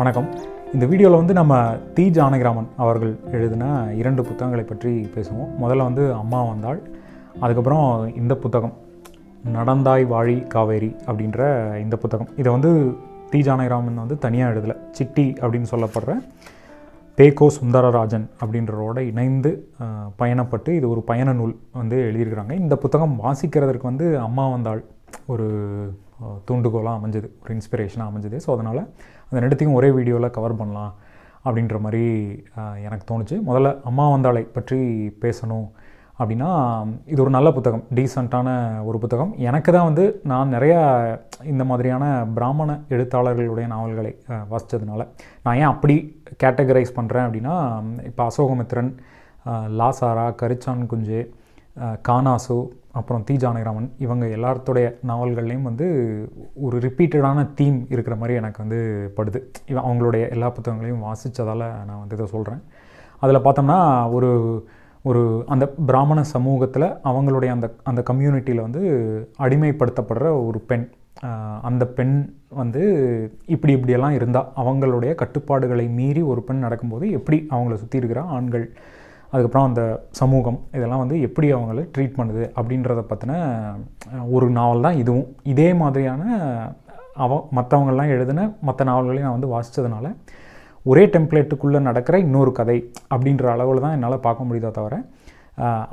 வணக்கம் இந்த வீடியோவில் வந்து நம்ம தி ஜானகிராமன் அவர்கள் எழுதின இரண்டு புத்தகங்களை பற்றி பேசுவோம் முதல்ல வந்து அம்மா வந்தாள் அதுக்கப்புறம் இந்த புத்தகம் நடந்தாய் வாழி காவேரி அப்படின்ற இந்த புத்தகம் இதை வந்து தி ஜானகிராமன் வந்து தனியாக எழுதலை சிட்டி அப்படின்னு சொல்லப்படுற பேகோ சுந்தரராஜன் அப்படின்றவரோட இணைந்து பயணப்பட்டு இது ஒரு பயண நூல் வந்து எழுதியிருக்கிறாங்க இந்த புத்தகம் வாசிக்கிறதற்கு வந்து அம்மா வந்தாள் ஒரு தூண்டுகோலாக அமைஞ்சது ஒரு இன்ஸ்பிரேஷனாக அமைஞ்சது ஸோ அதனால் அந்த ரெண்டுத்தையும் ஒரே வீடியோவில் கவர் பண்ணலாம் அப்படின்ற மாதிரி எனக்கு தோணுச்சு முதல்ல அம்மா வந்தாளை பற்றி பேசணும் அப்படின்னா இது ஒரு நல்ல புத்தகம் டீசெண்டான ஒரு புத்தகம் எனக்கு தான் வந்து நான் நிறையா இந்த மாதிரியான பிராமண எழுத்தாளர்களுடைய நாவல்களை வாசித்ததுனால நான் ஏன் அப்படி கேட்டகரைஸ் பண்ணுறேன் அப்படின்னா இப்போ அசோகமித்ரன் லாசாரா கரிச்சான் குஞ்சு கானாசு அப்புறம் தி ஜானகிராமன் இவங்க எல்லாத்துடைய நாவல்கள்லேயும் வந்து ஒரு ரிப்பீட்டடான தீம் இருக்கிற மாதிரி எனக்கு வந்து படுது இவன் அவங்களுடைய எல்லா புத்தகங்களையும் வாசித்ததால் நான் வந்து இதை சொல்கிறேன் அதில் பார்த்தோம்னா ஒரு ஒரு அந்த பிராமண சமூகத்தில் அவங்களுடைய அந்த அந்த கம்யூனிட்டியில் வந்து அடிமைப்படுத்தப்படுற ஒரு பெண் அந்த பெண் வந்து இப்படி இப்படியெல்லாம் இருந்தால் அவங்களுடைய கட்டுப்பாடுகளை மீறி ஒரு பெண் நடக்கும்போது எப்படி அவங்கள சுற்றி இருக்கிற ஆண்கள் அதுக்கப்புறம் அந்த சமூகம் இதெல்லாம் வந்து எப்படி அவங்கள ட்ரீட் பண்ணுது அப்படின்றத பற்றின ஒரு நாவல் தான் இதுவும் இதே மாதிரியான அவ மற்றவங்கள்லாம் எழுதின மற்ற நாவல்களையும் நான் வந்து வாசித்ததுனால ஒரே டெம்ப்ளேட்டுக்குள்ளே நடக்கிற இன்னொரு கதை அப்படின்ற அளவில் தான் என்னால் பார்க்க முடியுதா தவிர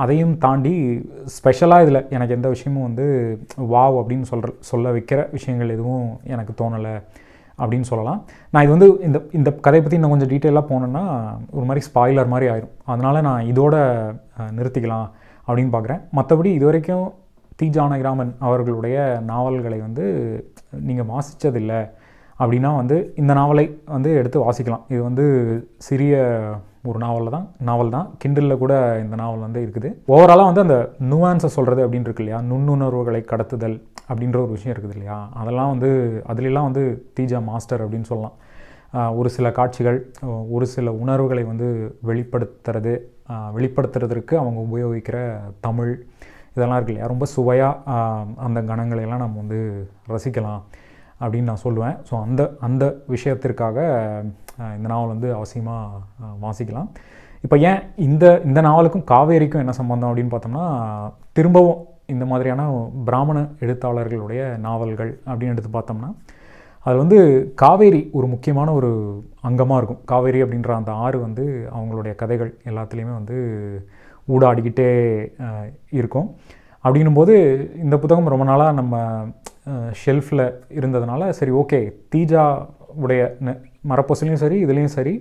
அதையும் தாண்டி ஸ்பெஷலாக இதில் எனக்கு எந்த விஷயமும் வந்து வாவ் அப்படின்னு சொல்கிற சொல்ல வைக்கிற விஷயங்கள் எதுவும் எனக்கு தோணலை அப்படின்னு சொல்லலாம் நான் இது வந்து இந்த இந்த கதையை பற்றி இன்னும் கொஞ்சம் டீட்டெயிலாக போனேன்னா ஒரு மாதிரி ஸ்பாய்லர் மாதிரி ஆயிரும் அதனால் நான் இதோட நிறுத்திக்கலாம் அப்படின்னு பார்க்குறேன் மற்றபடி இது வரைக்கும் தி ஜானகிராமன் அவர்களுடைய நாவல்களை வந்து நீங்கள் வாசித்ததில்லை அப்படின்னா வந்து இந்த நாவலை வந்து எடுத்து வாசிக்கலாம் இது வந்து சிறிய ஒரு நாவலில் தான் நாவல் தான் கிண்டலில் கூட இந்த நாவல் வந்து இருக்குது ஓவராலாக வந்து அந்த நுவான்ஸை சொல்கிறது அப்படின்னு இருக்கு இல்லையா நுண்ணுணர்வுகளை கடத்துதல் அப்படின்ற ஒரு விஷயம் இருக்குது இல்லையா அதெல்லாம் வந்து அதுலலாம் வந்து தீஜா மாஸ்டர் அப்படின்னு சொல்லலாம் ஒரு சில காட்சிகள் ஒரு சில உணர்வுகளை வந்து வெளிப்படுத்துறது வெளிப்படுத்துறதற்கு அவங்க உபயோகிக்கிற தமிழ் இதெல்லாம் இருக்கு இல்லையா ரொம்ப சுவையாக அந்த கணங்களையெல்லாம் நம்ம வந்து ரசிக்கலாம் அப்படின்னு நான் சொல்லுவேன் ஸோ அந்த அந்த விஷயத்திற்காக இந்த நாவல் வந்து அவசியமாக வாசிக்கலாம் இப்போ ஏன் இந்த இந்த நாவலுக்கும் காவேரிக்கும் என்ன சம்பந்தம் அப்படின்னு பார்த்தோம்னா திரும்பவும் இந்த மாதிரியான பிராமண எழுத்தாளர்களுடைய நாவல்கள் அப்படின்னு எடுத்து பார்த்தோம்னா அது வந்து காவேரி ஒரு முக்கியமான ஒரு அங்கமாக இருக்கும் காவேரி அப்படின்ற அந்த ஆறு வந்து அவங்களுடைய கதைகள் எல்லாத்துலேயுமே வந்து ஊடாடிக்கிட்டே இருக்கும் அப்படின்னும்போது இந்த புத்தகம் ரொம்ப நாளாக நம்ம ஷெல்ஃபில் இருந்ததுனால சரி ஓகே தீஜா உடைய மரப்பொசிலையும் சரி இதுலேயும் சரி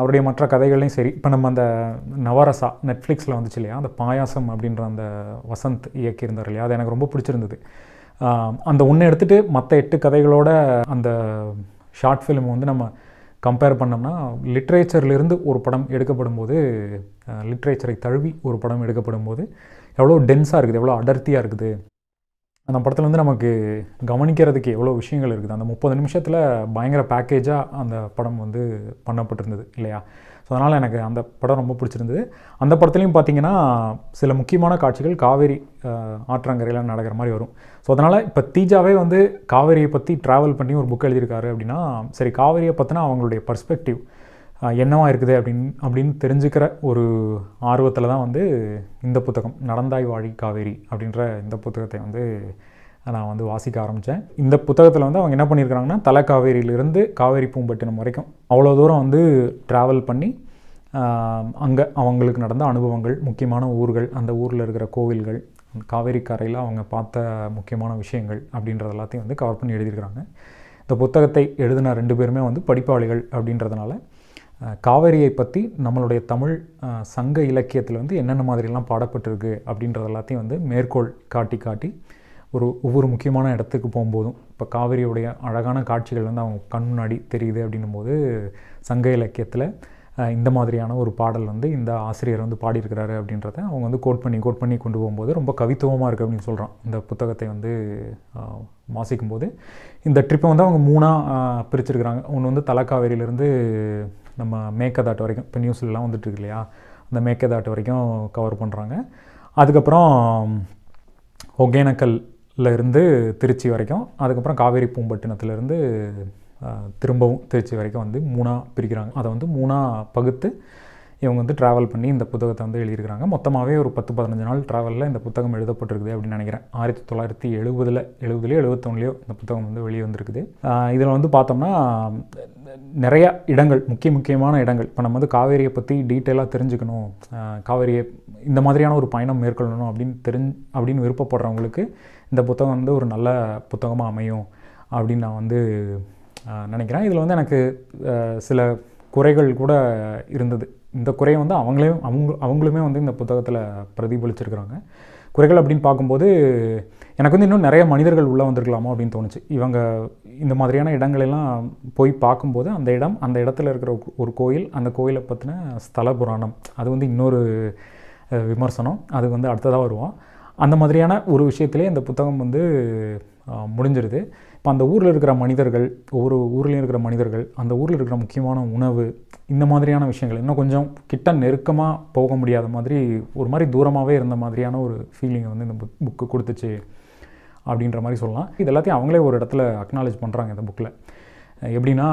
அவருடைய மற்ற கதைகள்லையும் சரி இப்போ நம்ம அந்த நவரசா நெட்ஃப்ளிக்ஸில் வந்துச்சு இல்லையா அந்த பாயாசம் அப்படின்ற அந்த வசந்த் இயக்கியிருந்தார் இல்லையா அது எனக்கு ரொம்ப பிடிச்சிருந்தது அந்த ஒன்று எடுத்துகிட்டு மற்ற எட்டு கதைகளோட அந்த ஷார்ட் ஃபிலிம் வந்து நம்ம கம்பேர் பண்ணோம்னா லிட்ரேச்சர்லேருந்து ஒரு படம் எடுக்கப்படும் போது லிட்ரேச்சரை தழுவி ஒரு படம் எடுக்கப்படும் போது எவ்வளோ டென்ஸாக இருக்குது எவ்வளோ அடர்த்தியாக இருக்குது அந்த படத்தில் வந்து நமக்கு கவனிக்கிறதுக்கு எவ்வளோ விஷயங்கள் இருக்குது அந்த முப்பது நிமிஷத்தில் பயங்கர பேக்கேஜாக அந்த படம் வந்து பண்ணப்பட்டிருந்தது இல்லையா ஸோ அதனால் எனக்கு அந்த படம் ரொம்ப பிடிச்சிருந்தது அந்த படத்துலையும் பார்த்திங்கன்னா சில முக்கியமான காட்சிகள் காவேரி ஆற்றங்கரையில் நடக்கிற மாதிரி வரும் ஸோ அதனால் இப்போ தீஜாவே வந்து காவேரியை பற்றி ட்ராவல் பண்ணி ஒரு புக் எழுதியிருக்காரு அப்படின்னா சரி காவேரியை பற்றினா அவங்களுடைய பர்ஸ்பெக்டிவ் என்னவா இருக்குது அப்படின்னு அப்படின்னு தெரிஞ்சுக்கிற ஒரு ஆர்வத்தில் தான் வந்து இந்த புத்தகம் நடந்தாய் வாழி காவேரி அப்படின்ற இந்த புத்தகத்தை வந்து நான் வந்து வாசிக்க ஆரம்பித்தேன் இந்த புத்தகத்தில் வந்து அவங்க என்ன பண்ணியிருக்கிறாங்கன்னா தலை காவேரியிலிருந்து காவேரி பூம்பட்டினம் வரைக்கும் அவ்வளோ தூரம் வந்து ட்ராவல் பண்ணி அங்கே அவங்களுக்கு நடந்த அனுபவங்கள் முக்கியமான ஊர்கள் அந்த ஊரில் இருக்கிற கோவில்கள் காவேரி கரையில் அவங்க பார்த்த முக்கியமான விஷயங்கள் அப்படின்றது எல்லாத்தையும் வந்து கவர் பண்ணி எழுதியிருக்கிறாங்க இந்த புத்தகத்தை எழுதின ரெண்டு பேருமே வந்து படிப்பாளிகள் அப்படின்றதுனால காவேரியை பற்றி நம்மளுடைய தமிழ் சங்க இலக்கியத்தில் வந்து என்னென்ன மாதிரிலாம் பாடப்பட்டிருக்கு அப்படின்றது எல்லாத்தையும் வந்து மேற்கோள் காட்டி காட்டி ஒரு ஒவ்வொரு முக்கியமான இடத்துக்கு போகும்போதும் இப்போ காவேரியுடைய அழகான காட்சிகள் வந்து அவங்க கண் முன்னாடி தெரியுது அப்படின்னும் போது சங்க இலக்கியத்தில் இந்த மாதிரியான ஒரு பாடல் வந்து இந்த ஆசிரியர் வந்து பாடியிருக்கிறாரு அப்படின்றத அவங்க வந்து கோட் பண்ணி கோட் பண்ணி கொண்டு போகும்போது ரொம்ப கவித்துவமாக இருக்குது அப்படின்னு சொல்கிறான் இந்த புத்தகத்தை வந்து வாசிக்கும்போது இந்த ட்ரிப்பை வந்து அவங்க மூணாக பிரிச்சிருக்கிறாங்க ஒன்று வந்து தலைக்காவேரியிலேருந்து நம்ம மேக்கதாட்டு வரைக்கும் இப்போ நியூஸ்லலாம் வந்துட்டுருக்கு இல்லையா அந்த மேக்கதாட்டு வரைக்கும் கவர் பண்ணுறாங்க அதுக்கப்புறம் ஒகேனக்கல்ல இருந்து திருச்சி வரைக்கும் அதுக்கப்புறம் காவேரி பூம்பட்டினத்துலேருந்து திரும்பவும் திருச்சி வரைக்கும் வந்து மூணாக பிரிக்கிறாங்க அதை வந்து மூணாக பகுத்து இவங்க வந்து ட்ராவல் பண்ணி இந்த புத்தகத்தை வந்து எழுதியிருக்கிறாங்க மொத்தமாகவே ஒரு பத்து பதினஞ்சு நாள் ட்ராவலில் இந்த புத்தகம் எழுதப்பட்டிருக்குது அப்படின்னு நினைக்கிறேன் ஆயிரத்தி தொள்ளாயிரத்தி எழுபதில் எழுபதுலேயோ எழுபத்தொன்னுலையோ இந்த புத்தகம் வந்து வெளியே வந்திருக்குது இதில் வந்து பார்த்தோம்னா நிறைய இடங்கள் முக்கிய முக்கியமான இடங்கள் இப்போ நம்ம வந்து காவேரியை பற்றி டீட்டெயிலாக தெரிஞ்சுக்கணும் காவேரியை இந்த மாதிரியான ஒரு பயணம் மேற்கொள்ளணும் அப்படின்னு தெரிஞ் அப்படின்னு விருப்பப்படுறவங்களுக்கு இந்த புத்தகம் வந்து ஒரு நல்ல புத்தகமாக அமையும் அப்படின்னு நான் வந்து நினைக்கிறேன் இதில் வந்து எனக்கு சில குறைகள் கூட இருந்தது இந்த குறையை வந்து அவங்களையும் அவங்க அவங்களுமே வந்து இந்த புத்தகத்தில் பிரதிபலிச்சிருக்கிறாங்க குறைகள் அப்படின்னு பார்க்கும்போது எனக்கு வந்து இன்னும் நிறைய மனிதர்கள் உள்ளே வந்திருக்கலாமோ அப்படின்னு தோணுச்சு இவங்க இந்த மாதிரியான இடங்களெல்லாம் போய் பார்க்கும்போது அந்த இடம் அந்த இடத்துல இருக்கிற ஒரு கோயில் அந்த கோயிலை பற்றின ஸ்தல புராணம் அது வந்து இன்னொரு விமர்சனம் அது வந்து அடுத்ததாக வருவோம் அந்த மாதிரியான ஒரு விஷயத்துலேயே இந்த புத்தகம் வந்து முடிஞ்சிருது இப்போ அந்த ஊரில் இருக்கிற மனிதர்கள் ஒவ்வொரு ஊர்லேயும் இருக்கிற மனிதர்கள் அந்த ஊரில் இருக்கிற முக்கியமான உணவு இந்த மாதிரியான விஷயங்கள் இன்னும் கொஞ்சம் கிட்ட நெருக்கமாக போக முடியாத மாதிரி ஒரு மாதிரி தூரமாகவே இருந்த மாதிரியான ஒரு ஃபீலிங்கை வந்து இந்த புக் புக்கு கொடுத்துச்சு அப்படின்ற மாதிரி சொல்லலாம் இது எல்லாத்தையும் அவங்களே ஒரு இடத்துல அக்னாலேஜ் பண்ணுறாங்க இந்த புக்கில் எப்படின்னா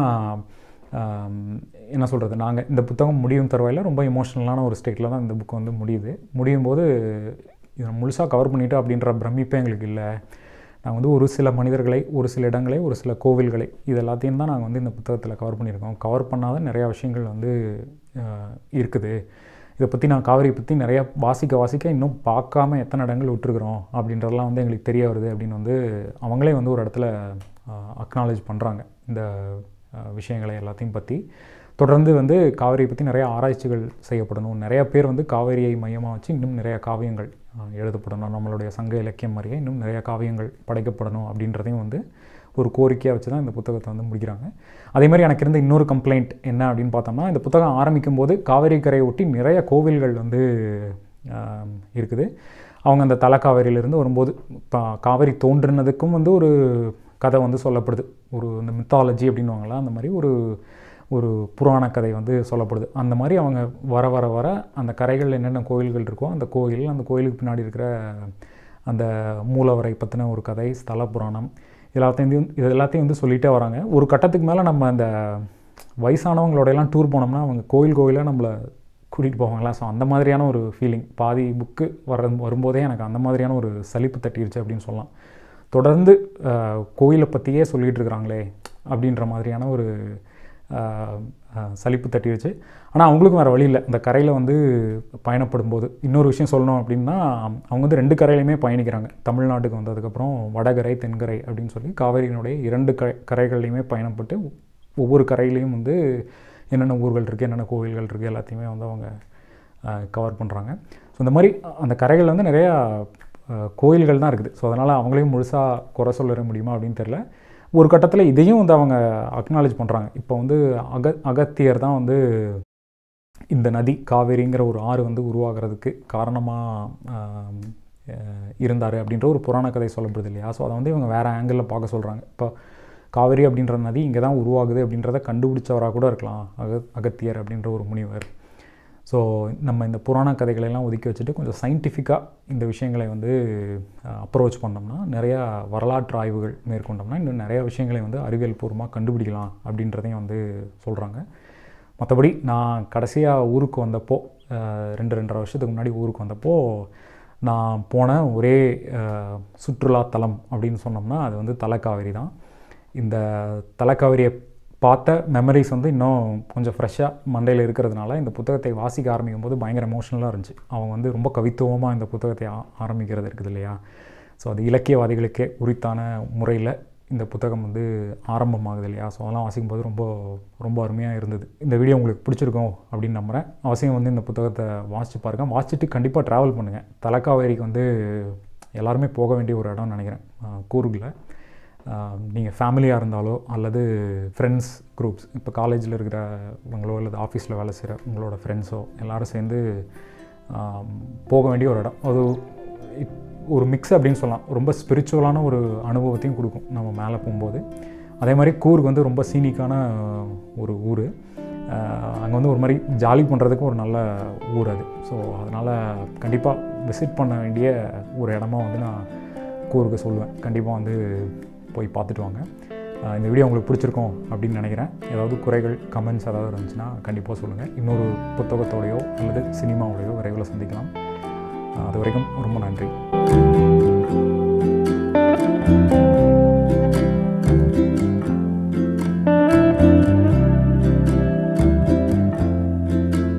என்ன சொல்கிறது நாங்கள் இந்த புத்தகம் முடியும் தருவாயில் ரொம்ப எமோஷ்னலான ஒரு ஸ்டேட்டில் தான் இந்த புக்கு வந்து முடியுது முடியும் போது இதை முழுசாக கவர் பண்ணிவிட்டு அப்படின்ற பிரமிப்பே எங்களுக்கு இல்லை நாங்கள் வந்து ஒரு சில மனிதர்களை ஒரு சில இடங்களை ஒரு சில கோவில்களை இது எல்லாத்தையும் தான் நாங்கள் வந்து இந்த புத்தகத்தில் கவர் பண்ணியிருக்கோம் கவர் பண்ணாத நிறையா விஷயங்கள் வந்து இருக்குது இதை பற்றி நான் காவிரியை பற்றி நிறையா வாசிக்க வாசிக்க இன்னும் பார்க்காம எத்தனை இடங்கள் விட்டுருக்குறோம் அப்படின்றதெல்லாம் வந்து எங்களுக்கு தெரிய வருது அப்படின்னு வந்து அவங்களே வந்து ஒரு இடத்துல அக்னாலேஜ் பண்ணுறாங்க இந்த விஷயங்களை எல்லாத்தையும் பற்றி தொடர்ந்து வந்து காவிரியை பற்றி நிறைய ஆராய்ச்சிகள் செய்யப்படணும் நிறையா பேர் வந்து காவேரியை மையமாக வச்சு இன்னும் நிறைய காவியங்கள் எழுதப்படணும் நம்மளுடைய சங்க இலக்கியம் மாதிரியே இன்னும் நிறையா காவியங்கள் படைக்கப்படணும் அப்படின்றதையும் வந்து ஒரு கோரிக்கையாக வச்சு தான் இந்த புத்தகத்தை வந்து முடிக்கிறாங்க அதே மாதிரி எனக்கு இருந்த இன்னொரு கம்ப்ளைண்ட் என்ன அப்படின்னு பார்த்தோம்னா இந்த புத்தகம் ஆரம்பிக்கும் போது காவேரி கரையை ஒட்டி நிறைய கோவில்கள் வந்து இருக்குது அவங்க அந்த தலைக்காவேரியிலேருந்து வரும்போது காவேரி தோன்றினதுக்கும் வந்து ஒரு கதை வந்து சொல்லப்படுது ஒரு இந்த மித்தாலஜி அப்படின்வாங்களா அந்த மாதிரி ஒரு ஒரு புராண கதை வந்து சொல்லப்படுது அந்த மாதிரி அவங்க வர வர வர அந்த கரைகளில் என்னென்ன கோயில்கள் இருக்கோ அந்த கோயில் அந்த கோயிலுக்கு பின்னாடி இருக்கிற அந்த மூலவரை பற்றின ஒரு கதை ஸ்தல புராணம் எல்லாத்தையும் இது எல்லாத்தையும் வந்து சொல்லிகிட்டே வராங்க ஒரு கட்டத்துக்கு மேலே நம்ம அந்த எல்லாம் டூர் போனோம்னா அவங்க கோயில் கோயிலாக நம்மளை கூட்டிகிட்டு போவாங்களா ஸோ அந்த மாதிரியான ஒரு ஃபீலிங் பாதி புக்கு வர வரும்போதே எனக்கு அந்த மாதிரியான ஒரு சலிப்பு தட்டிடுச்சு அப்படின்னு சொல்லலாம் தொடர்ந்து கோயிலை பற்றியே சொல்லிகிட்டு இருக்கிறாங்களே அப்படின்ற மாதிரியான ஒரு சலிப்பு வச்சு ஆனால் அவங்களுக்கும் வேறு வழி இல்லை இந்த கரையில் வந்து பயணப்படும் போது இன்னொரு விஷயம் சொல்லணும் அப்படின்னா அவங்க வந்து ரெண்டு கரையிலையுமே பயணிக்கிறாங்க தமிழ்நாட்டுக்கு வந்ததுக்கப்புறம் வடகரை தென்கரை அப்படின்னு சொல்லி காவேரியினுடைய இரண்டு க கரைகள்லையுமே பயணப்பட்டு ஒவ்வொரு கரையிலையும் வந்து என்னென்ன ஊர்கள் இருக்குது என்னென்ன கோவில்கள் இருக்குது எல்லாத்தையுமே வந்து அவங்க கவர் பண்ணுறாங்க ஸோ இந்த மாதிரி அந்த கரைகள் வந்து நிறையா கோயில்கள் தான் இருக்குது ஸோ அதனால் அவங்களையும் முழுசாக குறை சொல்லிட முடியுமா அப்படின்னு தெரில ஒரு கட்டத்தில் இதையும் வந்து அவங்க அக்னாலேஜ் பண்ணுறாங்க இப்போ வந்து அக அகத்தியர் தான் வந்து இந்த நதி காவேரிங்கிற ஒரு ஆறு வந்து உருவாகிறதுக்கு காரணமாக இருந்தார் அப்படின்ற ஒரு புராண கதை சொல்லப்படுது இல்லையா ஸோ அதை வந்து இவங்க வேறு ஆங்கிளில் பார்க்க சொல்கிறாங்க இப்போ காவேரி அப்படின்ற நதி இங்கே தான் உருவாகுது அப்படின்றத கண்டுபிடிச்சவராக கூட இருக்கலாம் அக அகத்தியர் அப்படின்ற ஒரு முனிவர் ஸோ நம்ம இந்த புராண கதைகளெல்லாம் ஒதுக்கி வச்சுட்டு கொஞ்சம் சயின்டிஃபிக்காக இந்த விஷயங்களை வந்து அப்ரோச் பண்ணோம்னா நிறையா வரலாற்று ஆய்வுகள் மேற்கொண்டோம்னா இன்னும் நிறையா விஷயங்களை வந்து அறிவியல் பூர்வமாக கண்டுபிடிக்கலாம் அப்படின்றதையும் வந்து சொல்கிறாங்க மற்றபடி நான் கடைசியாக ஊருக்கு வந்தப்போ ரெண்டு ரெண்டரை வருஷத்துக்கு முன்னாடி ஊருக்கு வந்தப்போ நான் போன ஒரே சுற்றுலா தலம் அப்படின்னு சொன்னோம்னா அது வந்து தலைக்காவிரி தான் இந்த தலைக்காவிரியை பார்த்த மெமரிஸ் வந்து இன்னும் கொஞ்சம் ஃப்ரெஷ்ஷாக மண்டையில் இருக்கிறதுனால இந்த புத்தகத்தை வாசிக்க ஆரம்பிக்கும் போது பயங்கர எமோஷனலாக இருந்துச்சு அவங்க வந்து ரொம்ப கவித்துவமாக இந்த புத்தகத்தை ஆரம்பிக்கிறது இருக்குது இல்லையா ஸோ அது இலக்கியவாதிகளுக்கே உரித்தான முறையில் இந்த புத்தகம் வந்து ஆரம்பமாகுது இல்லையா ஸோ அதெல்லாம் வாசிக்கும் போது ரொம்ப ரொம்ப அருமையாக இருந்தது இந்த வீடியோ உங்களுக்கு பிடிச்சிருக்கோம் அப்படின்னு நம்புகிறேன் அவசியம் வந்து இந்த புத்தகத்தை வாசித்து பாருங்கள் வாசிச்சுட்டு கண்டிப்பாக ட்ராவல் பண்ணுங்கள் தலக்காவேரிக்கு வந்து எல்லாருமே போக வேண்டிய ஒரு இடம்னு நினைக்கிறேன் கூறுகில் நீங்கள் ஃபேமிலியாக இருந்தாலோ அல்லது ஃப்ரெண்ட்ஸ் குரூப்ஸ் இப்போ காலேஜில் இருக்கிறவங்களோ அல்லது ஆஃபீஸில் வேலை செய்கிற உங்களோட ஃப்ரெண்ட்ஸோ எல்லோரும் சேர்ந்து போக வேண்டிய ஒரு இடம் அது ஒரு மிக்ஸ் அப்படின்னு சொல்லலாம் ரொம்ப ஸ்பிரிச்சுவலான ஒரு அனுபவத்தையும் கொடுக்கும் நம்ம மேலே போகும்போது அதே மாதிரி கூர்க் வந்து ரொம்ப சீனிக்கான ஒரு ஊர் அங்கே வந்து ஒரு மாதிரி ஜாலி பண்ணுறதுக்கு ஒரு நல்ல ஊர் அது ஸோ அதனால் கண்டிப்பாக விசிட் பண்ண வேண்டிய ஒரு இடமா வந்து நான் கூர்க்கு சொல்லுவேன் கண்டிப்பாக வந்து போய் பார்த்துட்டு வாங்க இந்த வீடியோ உங்களுக்கு பிடிச்சிருக்கும் அப்படின்னு நினைக்கிறேன் ஏதாவது குறைகள் கமெண்ட்ஸ் ஏதாவது இருந்துச்சுன்னா கண்டிப்பாக சொல்லுங்கள் இன்னொரு புத்தகத்தோடையோ அல்லது சினிமாவோடையோ விரைவில் சந்திக்கலாம் அது வரைக்கும் ரொம்ப நன்றி